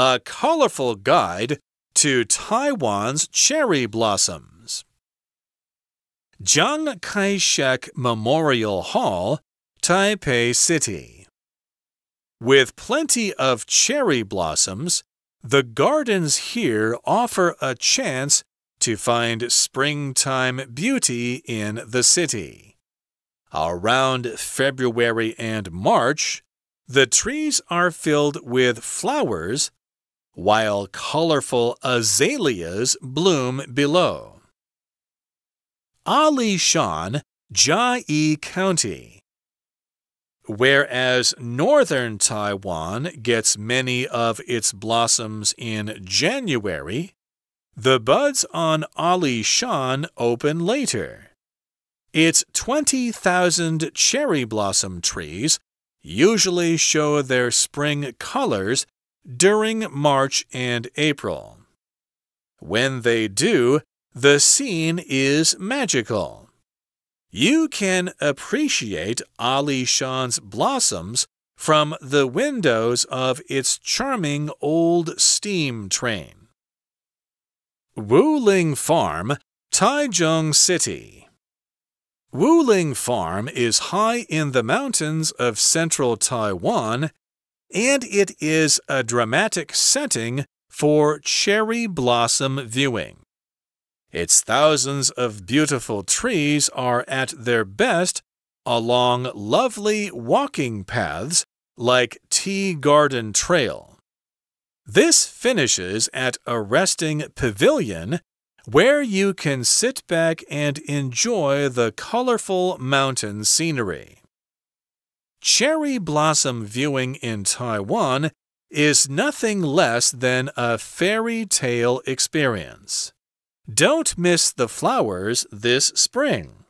A colorful guide to Taiwan's cherry blossoms. Jiang Kai shek Memorial Hall, Taipei City. With plenty of cherry blossoms, the gardens here offer a chance to find springtime beauty in the city. Around February and March, the trees are filled with flowers while colorful azaleas bloom below. Ali Shan, Jai County. Whereas northern Taiwan gets many of its blossoms in January, the buds on Ali Shan open later. Its 20,000 cherry blossom trees usually show their spring colors during March and April. When they do, the scene is magical. You can appreciate Ali Shan's blossoms from the windows of its charming old steam train. Wuling Farm, Taichung City. Wuling Farm is high in the mountains of central Taiwan and it is a dramatic setting for cherry blossom viewing. Its thousands of beautiful trees are at their best along lovely walking paths like Tea Garden Trail. This finishes at a resting pavilion where you can sit back and enjoy the colorful mountain scenery. Cherry blossom viewing in Taiwan is nothing less than a fairy tale experience. Don't miss the flowers this spring.